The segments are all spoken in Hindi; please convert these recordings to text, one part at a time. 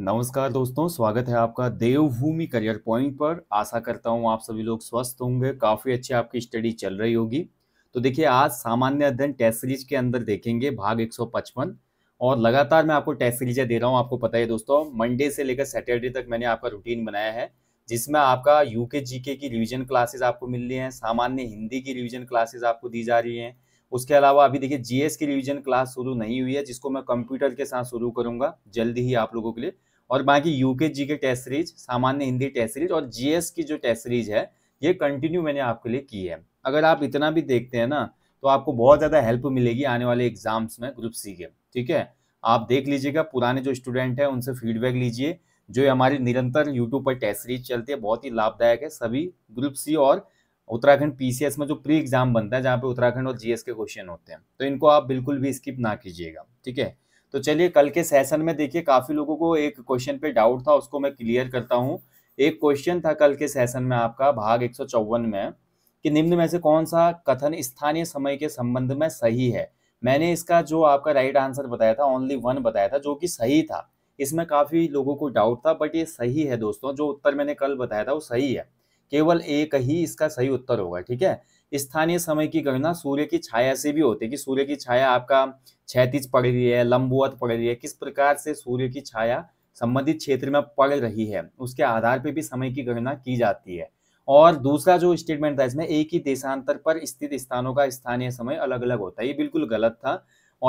नमस्कार दोस्तों स्वागत है आपका देवभूमि करियर पॉइंट पर आशा करता हूँ आप सभी लोग स्वस्थ होंगे काफ़ी अच्छी आपकी स्टडी चल रही होगी तो देखिए आज सामान्य अध्ययन टेस्ट सीरीज के अंदर देखेंगे भाग 155 और लगातार मैं आपको टेस्ट सीरीजें दे रहा हूँ आपको पता है दोस्तों मंडे से लेकर सैटरडे तक मैंने आपका रूटीन बनाया है जिसमें आपका यूके जीके की रिविजन क्लासेस आपको मिल रही हैं सामान्य हिंदी की रिविजन क्लासेस आपको दी जा रही हैं उसके अलावा अभी देखिए जीएस की रिविजन क्लास शुरू नहीं हुई है जिसको मैं कंप्यूटर के साथ शुरू करूंगा जल्दी ही आप लोगों के लिए और बाकी यूके जी के टेस्ट सीरीज सामान्य हिंदी टेस्ट सीरीज और जीएस की जो टेस्ट सीरीज है ये कंटिन्यू मैंने आपके लिए की है अगर आप इतना भी देखते हैं ना तो आपको बहुत ज़्यादा हेल्प मिलेगी आने वाले एग्जाम्स में ग्रुप सी के ठीक है आप देख लीजिएगा पुराने जो स्टूडेंट हैं उनसे फीडबैक लीजिए जो हमारी निरंतर यूट्यूब पर टेस्ट सीरीज चलती है बहुत ही लाभदायक है सभी ग्रुप सी और उत्तराखंड पीसीएस में जो प्री एग्जाम बनता है जहाँ पे उत्तराखंड और जीएस के क्वेश्चन होते हैं तो इनको आप बिल्कुल भी स्किप ना कीजिएगा ठीक है तो चलिए कल के सेशन में देखिए काफी लोगों को एक क्वेश्चन पे डाउट था उसको मैं क्लियर करता हूँ एक क्वेश्चन था कल के सेशन में आपका भाग एक में कि निम्न में से कौन सा कथन स्थानीय समय के संबंध में सही है मैंने इसका जो आपका राइट आंसर बताया था ओनली वन बताया था जो कि सही था इसमें काफ़ी लोगों को डाउट था बट ये सही है दोस्तों जो उत्तर मैंने कल बताया था वो सही है केवल एक ही इसका सही उत्तर होगा ठीक है स्थानीय समय की गणना सूर्य की छाया से भी होती है कि सूर्य की छाया आपका क्षैतिज पड़ रही है लंबवत पड़ रही है किस प्रकार से सूर्य की छाया संबंधित क्षेत्र में पड़ रही है उसके आधार पर भी समय की गणना की जाती है और दूसरा जो स्टेटमेंट था इसमें एक ही देशांतर पर स्थित स्थानों का स्थानीय समय अलग अलग होता है ये बिल्कुल गलत था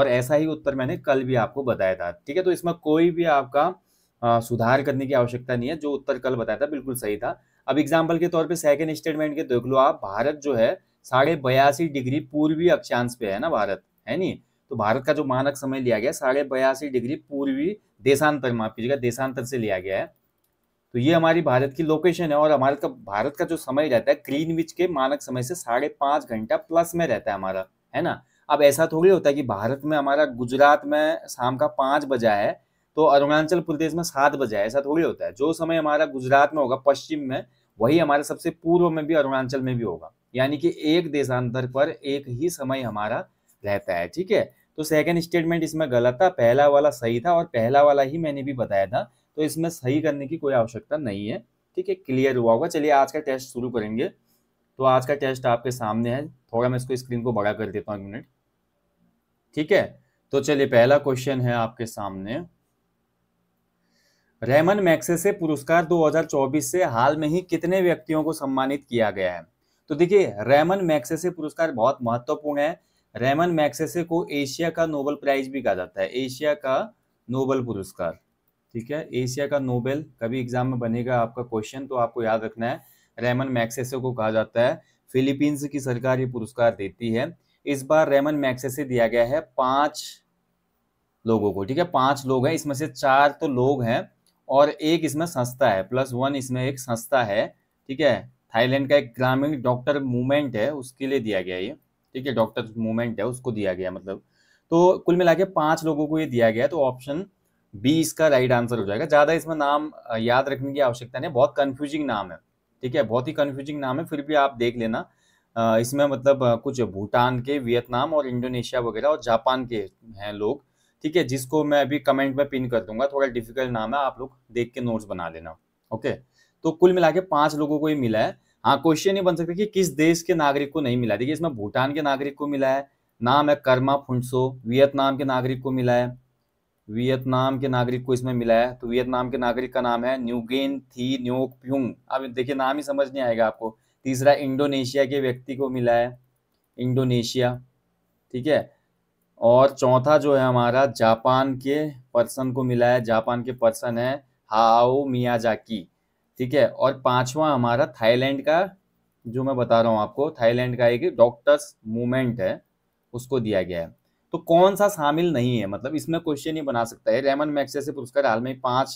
और ऐसा ही उत्तर मैंने कल भी आपको बताया था ठीक है तो इसमें कोई भी आपका आ, सुधार करने की आवश्यकता नहीं है जो उत्तर कल बताया था बिल्कुल सही था अब एग्जाम्पल के तौर पर सेकेंड स्टेटमेंट के देख लो आप भारत जो है साढ़े बयासी डिग्री पूर्वी अक्षांश पे है ना भारत है नी तो भारत का जो मानक समय लिया गया साढ़े बयासी डिग्री पूर्वी देशांतर माफ कीजिएगा देशांतर से लिया गया है तो ये हमारी भारत की लोकेशन है और हमारे का भारत का जो समय रहता है विच के मानक समय से साढ़े पांच घंटा प्लस में रहता है हमारा है ना अब ऐसा थोड़ी होता है कि भारत में हमारा गुजरात में शाम का पांच बजा है तो अरुणाचल प्रदेश में सात बजा है ऐसा थोड़ी होता है जो समय हमारा गुजरात में होगा पश्चिम में वही हमारे सबसे पूर्व में भी अरुणाचल में भी होगा यानी कि एक देशांतर पर एक ही समय हमारा रहता है ठीक है तो सेकेंड स्टेटमेंट इसमें गलत था पहला वाला सही था और पहला वाला ही मैंने भी बताया था तो इसमें सही करने की कोई आवश्यकता नहीं है ठीक है क्लियर हुआ होगा चलिए आज का टेस्ट शुरू करेंगे तो आज का टेस्ट आपके सामने है थोड़ा मैं इसको स्क्रीन को बड़ा कर देता हूँ एक मिनट ठीक है तो चलिए पहला क्वेश्चन है आपके सामने रेमन मैक्से से पुरस्कार 2024 से हाल में ही कितने व्यक्तियों को सम्मानित किया गया है तो देखिए रेमन मैक्से से पुरस्कार बहुत महत्वपूर्ण है रेमन मैक्से को एशिया का नोबेल प्राइज भी कहा जाता है एशिया का नोबेल पुरस्कार ठीक है एशिया का नोबेल कभी एग्जाम में बनेगा आपका क्वेश्चन तो आपको याद रखना है रेमन मैक्से को कहा जाता है फिलीपींस की सरकार ये पुरस्कार देती है इस बार रेमन मैक्से दिया गया है पांच लोगों को ठीक है पांच लोग हैं इसमें से चार तो लोग हैं और एक इसमें संस्था है प्लस वन इसमें एक संस्था है ठीक है थाईलैंड का एक ग्रामीण डॉक्टर मूवमेंट है उसके लिए दिया गया ये ठीक है डॉक्टर मूवमेंट है उसको दिया गया मतलब तो कुल मिला के पांच लोगों को ये दिया गया तो ऑप्शन बी इसका राइट आंसर हो जाएगा ज़्यादा इसमें नाम याद रखने की आवश्यकता नहीं बहुत कन्फ्यूजिंग नाम है ठीक है बहुत ही कन्फ्यूजिंग नाम है फिर भी आप देख लेना इसमें मतलब कुछ भूटान के वियतनाम और इंडोनेशिया वगैरह और जापान के हैं लोग ठीक है जिसको मैं अभी कमेंट में पिन कर दूंगा थोड़ा डिफिकल्ट नाम है आप लोग देख के नोट्स बना लेना ओके तो कुल मिला के पांच लोगों को ही मिला है हाँ क्वेश्चन ये बन सकता है कि किस देश के नागरिक को नहीं मिला देखिए इसमें भूटान के नागरिक को मिला है नाम है कर्मा फुंसो वियतनाम के नागरिक को मिला है वियतनाम के नागरिक को इसमें मिला है तो वियतनाम के नागरिक का नाम है न्यूगेन थी न्योक प्यूंग अब देखिए नाम ही समझ नहीं आएगा आपको तीसरा इंडोनेशिया के व्यक्ति को मिला है इंडोनेशिया ठीक है और चौथा जो है हमारा जापान के पर्सन को मिला है जापान के पर्सन है हाओ मियाजाकी ठीक है और पांचवा हमारा थाईलैंड का जो मैं बता रहा हूँ आपको थाईलैंड का एक डॉक्टर्स मूवमेंट है उसको दिया गया है तो कौन सा शामिल नहीं है मतलब इसमें क्वेश्चन ही बना सकता है रेमन मैक्से से पुरस्कार हाल में पांच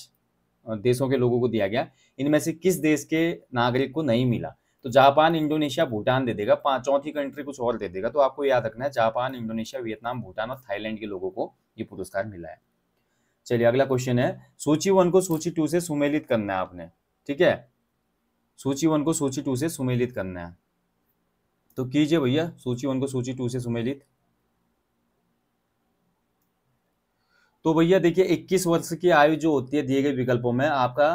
देशों के लोगों को दिया गया इनमें से किस देश के नागरिक को नहीं मिला तो जापान इंडोनेशिया भूटान दे देगा पांच चौथी कंट्री कुछ और दे देगा तो आपको याद रखना है जापान इंडोनेशिया वियतनाम भूटान और थाईलैंड के लोगों को ये पुरस्कार मिला है चलिए अगला क्वेश्चन है सूची वन को सूची टू से सुमेलित करना है आपने ठीक है सूची वन को सूची टू से सुमेलित करना है तो कीजिए भैया सूची वन को सूची टू से सुमेलित तो भैया देखिए 21 वर्ष की आयु जो होती है दिए गए विकल्पों में आपका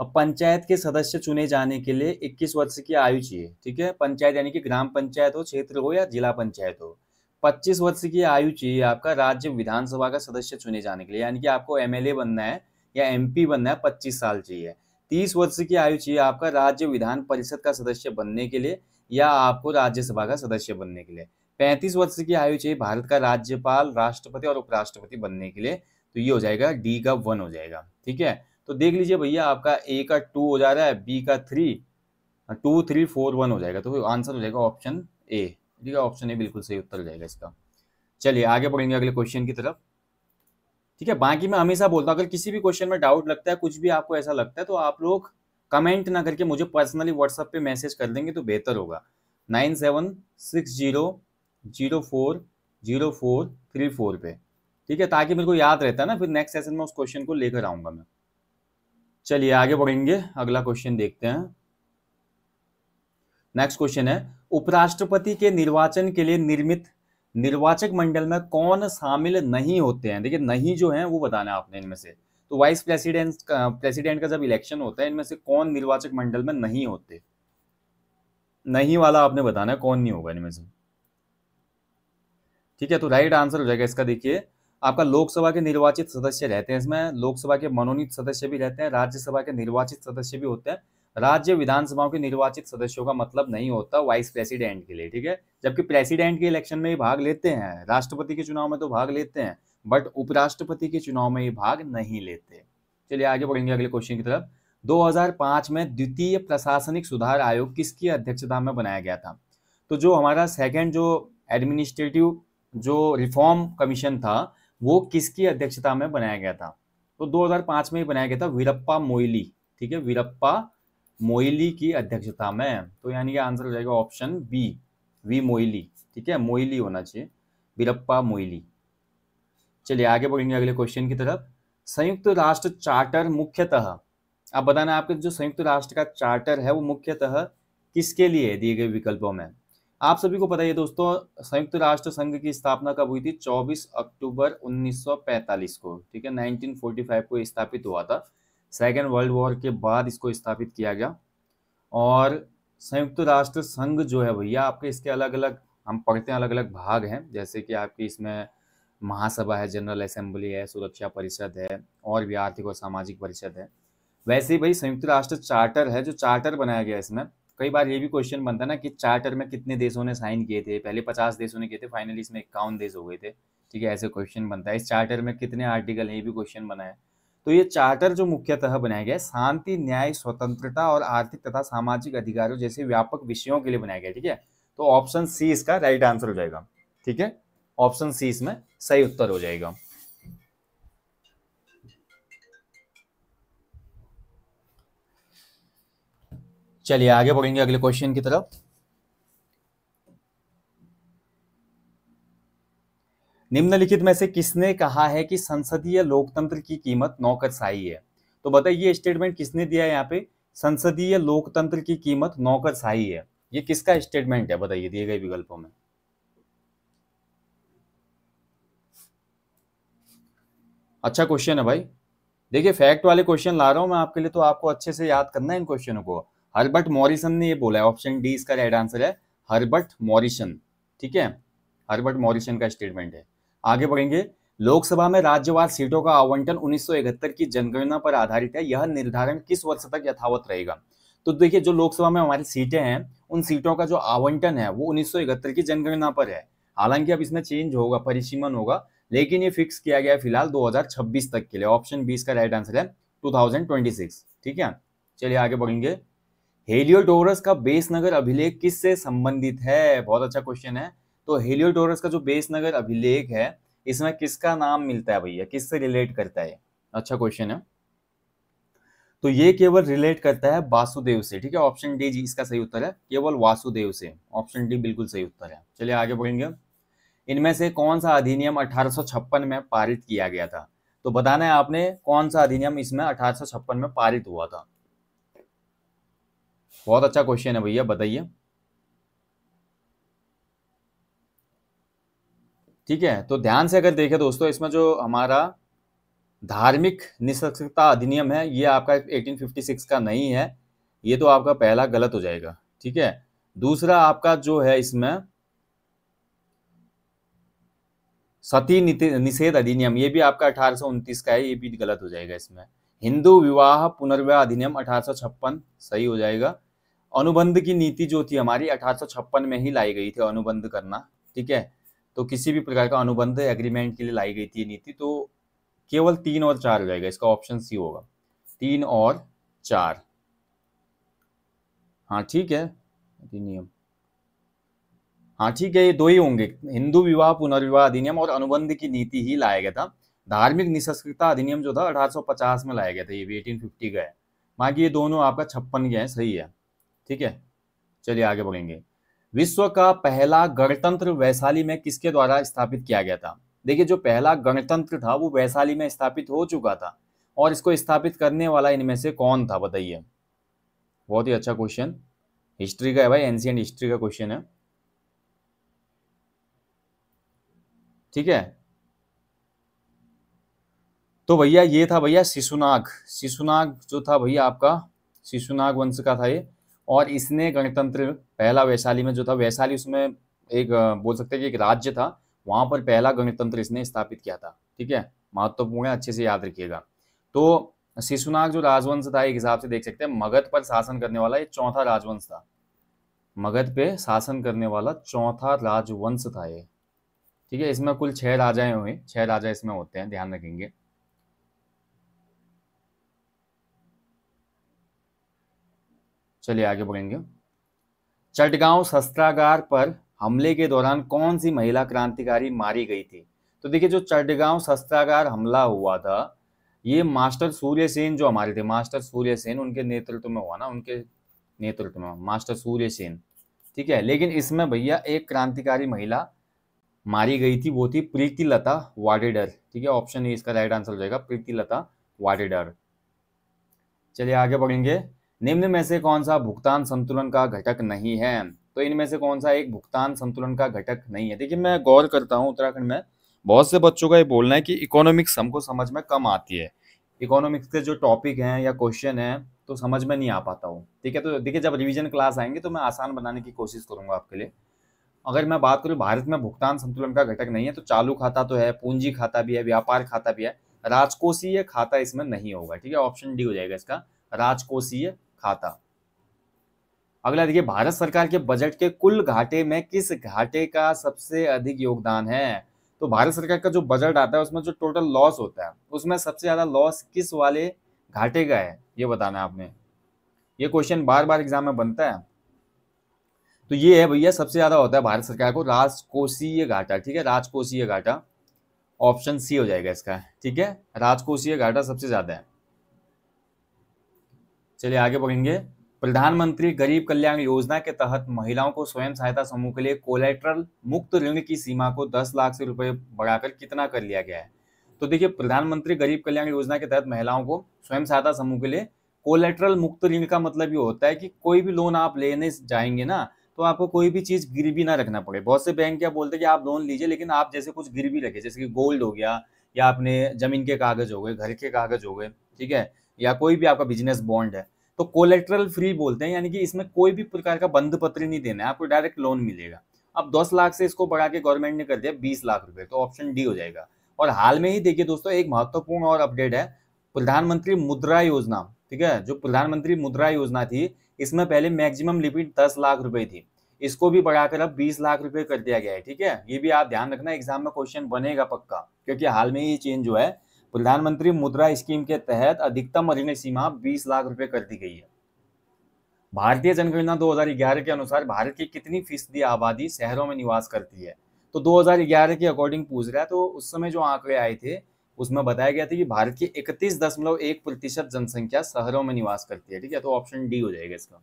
अब पंचायत के सदस्य चुने जाने के लिए 21 वर्ष की आयु चाहिए ठीक है पंचायत यानी कि ग्राम पंचायत हो क्षेत्र हो या जिला पंचायत हो 25 वर्ष की आयु चाहिए आपका राज्य विधानसभा का सदस्य चुने जाने के लिए यानी कि आपको एमएलए बनना है या एमपी बनना है पच्चीस साल चाहिए तीस वर्ष की आयु चाहिए आपका राज्य विधान परिषद का सदस्य बनने के लिए या आपको राज्यसभा का सदस्य बनने के लिए पैंतीस वर्ष की आयु चाहिए भारत का राज्यपाल राष्ट्रपति और उपराष्ट्रपति बनने के लिए तो ये हो जाएगा डी का वन हो जाएगा ठीक है तो देख लीजिए भैया आपका ए का टू हो जा रहा है बी का three two three four one हो जाएगा तो आंसर हो जाएगा ऑप्शन ए ठीक है ऑप्शन ए बिल्कुल सही उत्तर जाएगा इसका चलिए आगे बढ़ेंगे अगले क्वेश्चन की तरफ ठीक है बाकी मैं हमेशा बोलता हूँ अगर किसी भी क्वेश्चन में डाउट लगता है कुछ भी आपको ऐसा लगता है तो आप लोग कमेंट ना करके मुझे पर्सनली व्हाट्सएप पे मैसेज कर देंगे तो बेहतर होगा nine seven six zero zero four zero four three four पे ठीक है ताकि मेरे को याद रहता है ना फिर नेक्स्ट सेशन में उस क्वेश्चन को लेकर आऊंगा मैं चलिए आगे बढ़ेंगे अगला क्वेश्चन देखते हैं नेक्स्ट क्वेश्चन है उपराष्ट्रपति के निर्वाचन के लिए निर्मित निर्वाचक मंडल में कौन शामिल नहीं होते हैं देखिए नहीं जो है वो बताना आपने इनमें से तो वाइस प्रेसिडेंट प्रेसिडेंट का जब इलेक्शन होता है इनमें से कौन निर्वाचक मंडल में नहीं होते नहीं वाला आपने बताना है कौन नहीं होगा इनमें से ठीक है तो राइट आंसर हो जाएगा इसका देखिए आपका लोकसभा के निर्वाचित सदस्य रहते हैं इसमें लोकसभा के मनोनीत सदस्य भी रहते हैं राज्यसभा के निर्वाचित सदस्य भी होते हैं राज्य विधानसभाओं के निर्वाचित सदस्यों का मतलब नहीं होता वाइस प्रेसिडेंट के लिए ठीक है जबकि प्रेसिडेंट के इलेक्शन में ये भाग लेते हैं राष्ट्रपति के चुनाव में तो भाग लेते हैं बट उपराष्ट्रपति के चुनाव में ये भाग नहीं लेते चलिए आगे बढ़ेंगे अगले क्वेश्चन की तरफ 2005 में द्वितीय प्रशासनिक सुधार आयोग किसकी अध्यक्षता में बनाया गया था तो जो हमारा सेकेंड जो एडमिनिस्ट्रेटिव जो रिफॉर्म कमीशन था वो किसकी अध्यक्षता में बनाया गया था तो 2005 में ही बनाया गया था वीरप्पा मोइली ठीक है वीरप्पा मोइली की अध्यक्षता में तो यानी कि आंसर हो जाएगा ऑप्शन बी वी मोइली ठीक है मोइली होना चाहिए वीरप्पा मोइली चलिए आगे बढ़ेंगे अगले क्वेश्चन की तरफ संयुक्त राष्ट्र चार्टर मुख्यतः अब बताना आपके जो संयुक्त राष्ट्र का चार्टर है वो मुख्यतः किसके लिए दिए गए विकल्पों में आप सभी को पता ही है दोस्तों संयुक्त राष्ट्र संघ की स्थापना कब हुई थी 24 अक्टूबर 1945 को ठीक है 1945 को स्थापित हुआ था सेकेंड वर्ल्ड वॉर के बाद इसको स्थापित किया गया और संयुक्त राष्ट्र संघ जो है भैया आपके इसके अलग अलग हम पढ़ते हैं अलग अलग भाग हैं जैसे कि आपकी इसमें महासभा है जनरल असेंबली है सुरक्षा परिषद है और भी आर्थिक और सामाजिक परिषद है वैसे ही भाई संयुक्त राष्ट्र चार्टर है जो चार्टर बनाया गया इसमें कई बार ये भी क्वेश्चन बनता है ना कि चार्टर में कितने देशों ने साइन किए थे पहले पचास देशों ने किए थे फाइनली इसमें इक्यावन देश हो गए थे ठीक है ऐसे क्वेश्चन बनता है इस चार्टर में कितने आर्टिकल है ये भी क्वेश्चन बना है तो ये चार्टर जो मुख्यतः बनाया गया है शांति न्याय स्वतंत्रता और आर्थिक तथा सामाजिक अधिकारों जैसे व्यापक विषयों के लिए बनाया गया ठीक है तो ऑप्शन सी इसका राइट आंसर हो जाएगा ठीक है ऑप्शन सी इसमें सही उत्तर हो जाएगा चलिए आगे बढ़ेंगे अगले क्वेश्चन की तरफ निम्नलिखित में से किसने कहा है कि संसदीय लोकतंत्र की कीमत नौकरशाही है तो बताइए स्टेटमेंट किसने दिया है यहाँ पे संसदीय लोकतंत्र की कीमत नौकरशाही है ये किसका स्टेटमेंट है बताइए दिए गए विकल्पों में अच्छा क्वेश्चन है भाई देखिए फैक्ट वाले क्वेश्चन ला रहा हूं मैं आपके लिए तो आपको अच्छे से याद करना है इन क्वेश्चनों को हर्बर्ट मॉरिसन ने ये बोला है ऑप्शन डी इसका राइट आंसर है हर्बर्ट मॉरिसन ठीक है हर्बर्ट मॉरिसन का स्टेटमेंट है आगे बढ़ेंगे लोकसभा में राज्यवार सीटों का आवंटन उन्नीस की जनगणना पर आधारित है यह निर्धारण किस वर्ष तक यथावत रहेगा तो देखिए जो लोकसभा में हमारी सीटें हैं उन सीटों का जो आवंटन है वो उन्नीस की जनगणना पर है हालांकि अब इसमें चेंज होगा परिसीमन होगा लेकिन ये फिक्स किया गया है फिलहाल 2026 तक के लिए ऑप्शन बी इसका राइट आंसर है 2026 ठीक है चलिए आगे बढ़ेंगे हेलियोटोरस का बेस नगर अभिलेख किससे संबंधित है बहुत अच्छा क्वेश्चन है तो हेलियोटोरस का जो बेस नगर अभिलेख है इसमें किसका नाम मिलता है भैया किससे रिलेट करता है अच्छा क्वेश्चन है तो ये केवल रिलेट करता है वासुदेव से ठीक है ऑप्शन डी जी इसका सही उत्तर है केवल वासुदेव से ऑप्शन डी बिल्कुल सही उत्तर है चलिए आगे बढ़ेंगे इनमें से कौन सा अधिनियम अठारह में पारित किया गया था तो बताना है आपने कौन सा अधिनियम इसमें अठारह में पारित हुआ था बहुत अच्छा क्वेश्चन है भैया बताइए ठीक है तो ध्यान से अगर देखें दोस्तों इसमें जो हमारा धार्मिक निसक्षता अधिनियम है ये आपका 1856 का नहीं है ये तो आपका पहला गलत हो जाएगा ठीक है दूसरा आपका जो है इसमें सती निषेध अधिनियम ये भी आपका अठारह का है ये भी गलत हो जाएगा इसमें हिंदू विवाह पुनर्विवाह अधिनियम अठारह सही हो जाएगा अनुबंध की नीति जो थी हमारी अठारह में ही लाई गई थी अनुबंध करना ठीक है तो किसी भी प्रकार का अनुबंध एग्रीमेंट के लिए लाई गई थी नीति तो केवल तीन और चार हो जाएगा इसका ऑप्शन सी होगा तीन और चार हाँ ठीक है अधिनियम हाँ ठीक है ये दो ही होंगे हिंदू विवाह पुनर्विवाह अधिनियम और अनुबंध की नीति ही लाया गया था धार्मिक निशस्त्रता अधिनियम जो था 1850 में लाया गया था ये भी 1850 का है बाकी ये दोनों आपका छप्पन के हैं सही है ठीक है चलिए आगे बढ़ेंगे विश्व का पहला गणतंत्र वैशाली में किसके द्वारा स्थापित किया गया था देखिए जो पहला गणतंत्र था वो वैशाली में स्थापित हो चुका था और इसको स्थापित करने वाला इनमें से कौन था बताइए बहुत ही अच्छा क्वेश्चन हिस्ट्री का है भाई एनसीएंट हिस्ट्री का क्वेश्चन है ठीक है तो भैया ये था भैया शिशुनाग शिशुनाग जो था भैया आपका शिशुनाग वंश का था ये और इसने गणतंत्र पहला वैशाली में जो था वैशाली उसमें एक बोल सकते हैं कि एक राज्य था वहां पर पहला गणतंत्र इसने स्थापित किया था ठीक है महत्वपूर्ण है अच्छे से याद रखिएगा तो शिशुनाग जो राजवंश था एक हिसाब से देख सकते हैं मगध पर शासन करने वाला ये चौथा राजवंश था मगध पे शासन करने वाला चौथा राजवंश था ये ठीक है इसमें कुल छह राजाएं हुए छह राजा इसमें होते हैं ध्यान रखेंगे चलिए आगे बढ़ेंगे चटगांव शस्त्रागार पर हमले के दौरान कौन सी महिला क्रांतिकारी मारी गई थी तो देखिए जो चटगांव शस्त्रागार हमला हुआ था ये मास्टर सूर्य सेन जो हमारे थे मास्टर सूर्य सेन उनके नेतृत्व में हुआ ना उनके नेतृत्व में मास्टर सूर्य सेन ठीक है लेकिन इसमें भैया एक क्रांतिकारी महिला मारी गई थी वो थी प्रीति लता वाडेडर ठीक है ऑप्शन ए इसका राइट आंसर हो जाएगा प्रीति लता वाडेडर चलिए आगे बढ़ेंगे निम्न में से कौन सा भुगतान संतुलन का घटक नहीं है तो इनमें से कौन सा एक भुगतान संतुलन का घटक नहीं है देखिए मैं गौर करता हूँ उत्तराखंड में बहुत से बच्चों का ये बोलना है कि इकोनॉमिक्स हमको समझ में कम आती है इकोनॉमिक्स के जो टॉपिक हैं या क्वेश्चन हैं तो समझ में नहीं आ पाता हूँ ठीक है तो देखिए जब रिविजन क्लास आएंगे तो मैं आसान बनाने की कोशिश करूँगा आपके लिए अगर मैं बात करूँ भारत में भुगतान संतुलन का घटक नहीं है तो चालू खाता तो है पूंजी खाता भी है व्यापार खाता भी है राजकोषीय खाता इसमें नहीं होगा ठीक है ऑप्शन डी हो जाएगा इसका राजकोषीय खाता अगला देखिए भारत सरकार के बजट के कुल घाटे में किस घाटे का सबसे अधिक योगदान है तो भारत सरकार का जो बजट आता है उसमें जो टोटल लॉस होता है उसमें सबसे ज्यादा लॉस किस वाले घाटे का है ये बताना है आपने ये क्वेश्चन बार बार एग्जाम में बनता है तो ये है भैया सबसे ज्यादा होता है भारत सरकार को राजकोषीय घाटा ठीक है राजकोषीय घाटा ऑप्शन सी हो जाएगा इसका ठीक है राजकोषीय घाटा सबसे ज्यादा है चलिए आगे बढ़ेंगे प्रधानमंत्री गरीब कल्याण योजना के तहत महिलाओं को स्वयं सहायता समूह के लिए कोलेट्रल मुक्त ऋण की सीमा को 10 लाख से रुपए बढ़ाकर कितना कर लिया गया है तो देखिए प्रधानमंत्री गरीब कल्याण योजना के तहत महिलाओं को स्वयं सहायता समूह के लिए कोलेट्रल मुक्त ऋण का मतलब ये होता है कि कोई भी लोन आप लेने जाएंगे ना तो आपको कोई भी चीज़ गिरवी ना रखना पड़े बहुत से बैंक क्या बोलते हैं कि आप लोन लीजिए लेकिन आप जैसे कुछ गिरवी रखे जैसे कि गोल्ड हो गया या आपने ज़मीन के कागज़ हो गए घर के कागज़ हो गए ठीक है या कोई भी आपका बिजनेस बॉन्ड है तो कोलेट्रल फ्री बोलते हैं यानी कि इसमें कोई भी प्रकार का पत्र नहीं देना है आपको डायरेक्ट लोन मिलेगा अब दस लाख से इसको बढ़ा के गवर्नमेंट ने कर दिया बीस लाख रुपए तो ऑप्शन डी हो जाएगा और हाल में ही देखिए दोस्तों एक महत्वपूर्ण और अपडेट है प्रधानमंत्री मुद्रा योजना ठीक है जो प्रधानमंत्री मुद्रा योजना थी इसमें पहले मैक्सिमम लिमिट दस लाख रुपए थी इसको भी बढ़ाकर अब बीस लाख रुपए कर दिया गया है ठीक है ये भी आप ध्यान रखना एग्जाम में क्वेश्चन बनेगा पक्का क्योंकि हाल में ये चेंज जो है प्रधानमंत्री मुद्रा स्कीम के तहत अधिकतम ऋण सीमा 20 लाख रुपए कर दी गई है भारतीय जनगणना 2011 के अनुसार भारत की कितनी फीसदी आबादी शहरों में निवास करती है तो 2011 के अकॉर्डिंग पूछ रहा है तो उस समय जो आंकड़े आए थे उसमें बताया गया था कि भारत की इकतीस दशमलव एक प्रतिशत जनसंख्या शहरों में निवास करती है ठीक है तो ऑप्शन डी हो जाएगा इसका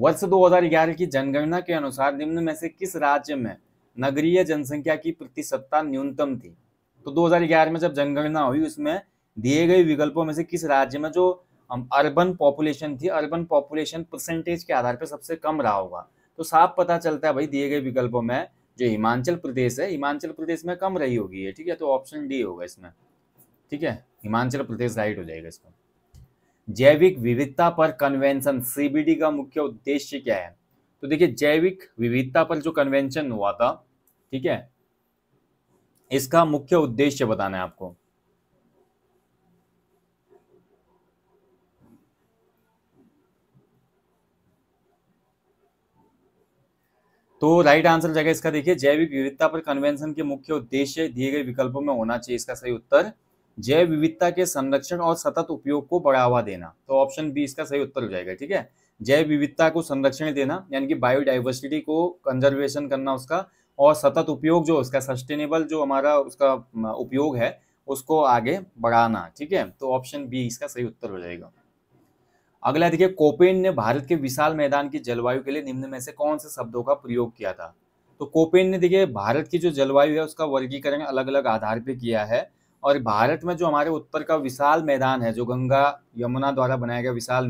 वर्ष 2011 की जनगणना के अनुसार निम्न में से किस राज्य में नगरीय जनसंख्या की प्रतिशतता न्यूनतम थी तो 2011 में जब जनगणना हुई उसमें दिए गए विकल्पों में से किस राज्य में जो अर्बन पॉपुलेशन थी अर्बन पॉपुलेशन परसेंटेज के आधार पर सबसे कम रहा होगा तो साफ पता चलता है भाई दिए गए विकल्पों में जो हिमाचल प्रदेश है हिमाचल प्रदेश में कम रही होगी ये ठीक है तो ऑप्शन डी होगा इसमें ठीक है हिमाचल प्रदेश राइट हो जाएगा इसमें जैविक विविधता पर कन्वेंशन सीबीडी का मुख्य उद्देश्य क्या है तो देखिए जैविक विविधता पर जो कन्वेंशन हुआ था ठीक है इसका मुख्य उद्देश्य बताना है आपको तो राइट आंसर जाएगा इसका देखिए जैविक विविधता पर कन्वेंशन के मुख्य उद्देश्य दिए गए विकल्पों में होना चाहिए इसका सही उत्तर जैव विविधता के संरक्षण और सतत उपयोग को बढ़ावा देना तो ऑप्शन बी इसका सही उत्तर हो जाएगा ठीक है जैव विविधता को संरक्षण देना यानी कि बायोडाइवर्सिटी को कंजर्वेशन करना उसका और सतत उपयोग जो उसका सस्टेनेबल जो हमारा उसका उपयोग है उसको आगे बढ़ाना ठीक है तो ऑप्शन बी इसका सही उत्तर हो जाएगा अगला देखिए कोपेन ने भारत के विशाल मैदान की जलवायु के लिए निम्न में से कौन से शब्दों का प्रयोग किया था तो कोपेन ने देखिए भारत की जो जलवायु है उसका वर्गीकरण अलग अलग आधार पर किया है और भारत में जो हमारे उत्तर का विशाल मैदान है जो गंगा यमुना द्वारा बनाया गया विशाल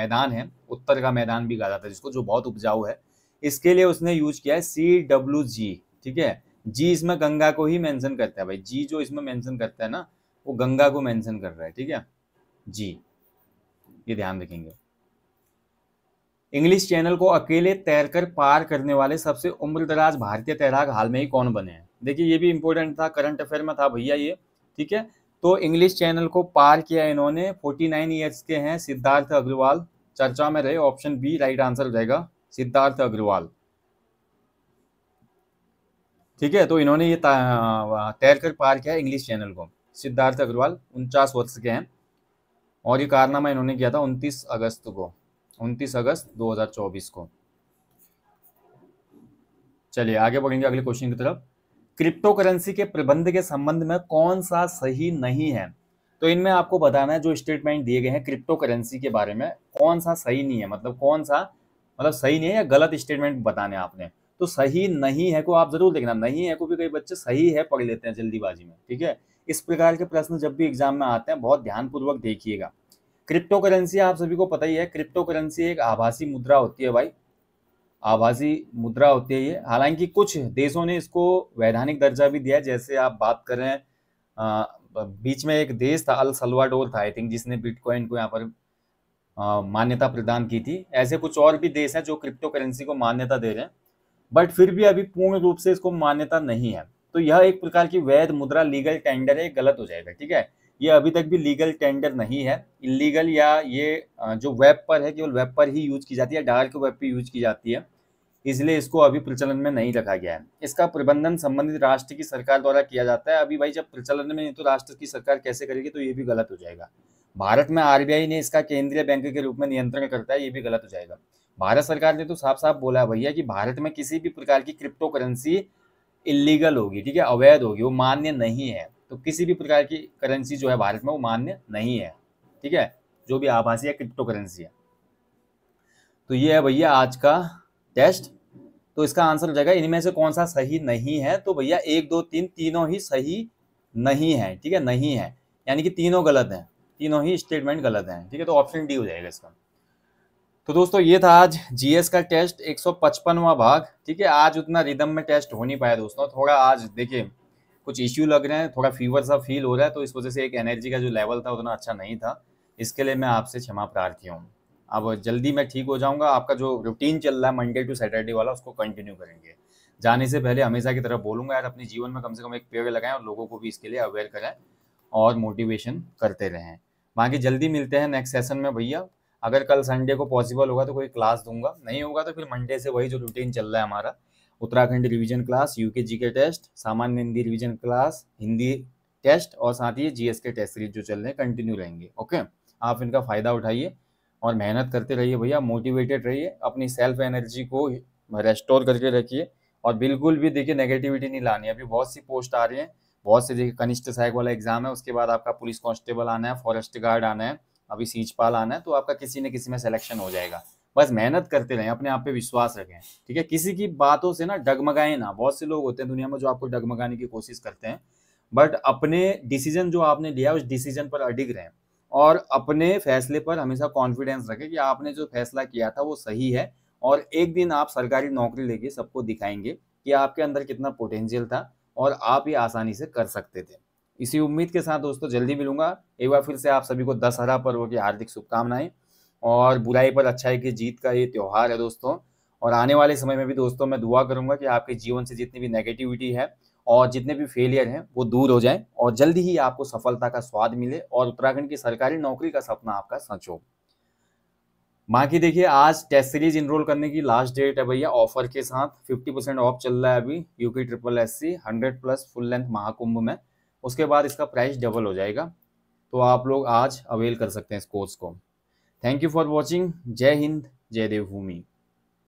मैदान है उत्तर का मैदान भी कहा जाता है जिसको जो बहुत उपजाऊ है इसके लिए उसने यूज किया है सी डब्ल्यू जी ठीक है जी इसमें गंगा को ही मेंशन करता है भाई जी जो इसमें मेंशन करता है ना वो गंगा को मेंशन कर रहा है ठीक है जी ये ध्यान रखेंगे इंग्लिश चैनल को अकेले तैरकर पार करने वाले सबसे उम्रदराज भारतीय तैराक हाल में ही कौन बने हैं देखिए ये भी इंपॉर्टेंट था करंट अफेयर में था भैया ये ठीक है तो इंग्लिश चैनल को पार किया इन्होंने 49 नाइन ईयर्स के हैं सिद्धार्थ अग्रवाल चर्चा में रहे ऑप्शन बी राइट आंसर रहेगा सिद्धार्थ अग्रवाल ठीक है तो इन्होंने ये तैर कर पार किया इंग्लिश चैनल को सिद्धार्थ अग्रवाल उनचास वर्ष के हैं और ये कारनामा इन्होंने किया था 29 अगस्त को 29 अगस्त 2024 को चलिए आगे बढ़ेंगे अगले क्वेश्चन की तरफ क्रिप्टो करेंसी के प्रबंध के संबंध में कौन सा सही नहीं है तो इनमें आपको बताना है जो स्टेटमेंट दिए गए हैं क्रिप्टो करेंसी के बारे में कौन सा सही नहीं है मतलब कौन सा मतलब सही नहीं है या गलत स्टेटमेंट बताने आपने तो सही नहीं है को आप जरूर देखना नहीं है को भी कई बच्चे सही है पढ़ लेते हैं जल्दीबाजी में ठीक है इस प्रकार के प्रश्न जब भी एग्जाम में आते हैं बहुत ध्यानपूर्वक देखिएगा क्रिप्टो करेंसी आप सभी को पता ही है क्रिप्टो करेंसी एक आभासी मुद्रा होती है भाई आभासी मुद्रा होती है ये हालांकि कुछ देशों ने इसको वैधानिक दर्जा भी दिया है जैसे आप बात करें आ, बीच में एक देश था अल सलवाडोर था आई थिंक जिसने बिटकॉइन को यहाँ पर मान्यता प्रदान की थी ऐसे कुछ और भी देश हैं जो क्रिप्टो करेंसी को मान्यता दे रहे हैं बट फिर भी अभी पूर्ण रूप से इसको मान्यता नहीं है तो यह एक प्रकार की वैध मुद्रा लीगल टेंडर है गलत हो जाएगा ठीक है ये अभी तक भी लीगल टेंडर नहीं है इलीगल या ये जो वेब पर है केवल वेब पर ही यूज की जाती है डार्क वेब पर यूज की जाती है इसलिए इसको अभी प्रचलन में नहीं रखा गया है इसका प्रबंधन संबंधित राष्ट्र की सरकार द्वारा किया जाता है अभी भाई जब प्रचलन में नहीं तो राष्ट्र की सरकार कैसे करेगी तो ये भी गलत हो जाएगा भारत में आरबीआई ने इसका केंद्रीय बैंक के रूप में नियंत्रण करता है ये भी गलत हो जाएगा भारत सरकार ने तो साफ साफ बोला है भैया कि भारत में किसी भी प्रकार की क्रिप्टो करेंसी इलीगल होगी ठीक है अवैध होगी वो मान्य नहीं है तो किसी भी प्रकार की करेंसी जो है भारत में वो मान्य नहीं है ठीक है जो भी आभासी है क्रिप्टो करेंसी है तो ये है भैया आज का टेस्ट तो इसका आंसर हो जाएगा इनमें से कौन सा सही नहीं है तो भैया एक दो तीन तीनों ही सही नहीं है ठीक है नहीं है यानी कि तीनों गलत हैं तीनों ही स्टेटमेंट गलत हैं ठीक है तो ऑप्शन डी हो जाएगा इसका तो दोस्तों ये था आज जीएस का टेस्ट 155वां भाग ठीक है आज उतना रिदम में टेस्ट हो नहीं पाया दोस्तों थोड़ा आज देखिए कुछ इश्यू लग रहे हैं थोड़ा फीवर सा फील हो रहा है तो इस वजह से एक एनर्जी का जो लेवल था उतना अच्छा नहीं था इसके लिए मैं आपसे क्षमा प्रार्थी हूँ अब जल्दी मैं ठीक हो जाऊंगा आपका जो रूटीन चल रहा है मंडे टू सैटरडे वाला उसको कंटिन्यू करेंगे जाने से पहले हमेशा की तरफ बोलूंगा यार अपने जीवन में कम से कम एक पेड़ लगाएं और लोगों को भी इसके लिए अवेयर करें और मोटिवेशन करते रहें बाकी जल्दी मिलते हैं नेक्स्ट सेशन में भैया अगर कल संडे को पॉसिबल होगा तो कोई क्लास दूंगा नहीं होगा तो फिर मंडे से वही जो रूटीन चल रहा है हमारा उत्तराखंड रिवीजन क्लास यूके के टेस्ट सामान्य Hindi revision class Hindi test और साथ ही जीएस के टेस्ट सीरीज जो चल रहे हैं कंटिन्यू रहेंगे ओके आप इनका फ़ायदा उठाइए और मेहनत करते रहिए भैया मोटिवेटेड रहिए अपनी सेल्फ एनर्जी को रेस्टोर करके रखिए और बिल्कुल भी देखिए नेगेटिविटी नहीं लानी अभी बहुत सी पोस्ट आ रही है बहुत से देखिए कनिष्ठ सहायक वाला एग्जाम है उसके बाद आपका पुलिस कांस्टेबल आना है फॉरेस्ट गार्ड आना है अभी सीचपाल आना है तो आपका किसी न किसी में सिलेक्शन हो जाएगा बस मेहनत करते रहें अपने आप पे विश्वास रखें ठीक है किसी की बातों से ना डगमगाए ना बहुत से लोग होते हैं दुनिया में जो आपको डगमगाने की कोशिश करते हैं बट अपने डिसीजन जो आपने लिया उस डिसीजन पर अडिग रहें और अपने फैसले पर हमेशा कॉन्फिडेंस रखें कि आपने जो फैसला किया था वो सही है और एक दिन आप सरकारी नौकरी लेके सबको दिखाएंगे कि आपके अंदर कितना पोटेंशियल था और आप ये आसानी से कर सकते थे इसी उम्मीद के साथ दोस्तों जल्दी मिलूंगा एक बार फिर से आप सभी को दशहरा पर्व की हार्दिक शुभकामनाएं और बुराई पर अच्छाई की जीत का ये त्यौहार है दोस्तों और आने वाले समय में भी दोस्तों मैं दुआ करूंगा कि आपके जीवन से जितनी भी नेगेटिविटी है और जितने भी फेलियर हैं वो दूर हो जाएं और जल्दी ही आपको सफलता का स्वाद मिले और उत्तराखंड की सरकारी नौकरी का सपना आपका सच हो बाकी देखिए आज टेस्ट सीरीज इनरोल करने की लास्ट डेट है भैया ऑफर के साथ 50 परसेंट ऑफ चल रहा है अभी यूकी triple S C hundred plus full length Mahakumbh में उसके बाद इसका प्राइस डबल हो जाएगा तो आप लोग आज अवेल कर सकते हैं इस कोर्स को थैंक यू फॉर वॉचिंग जय हिंद जय देवभूमि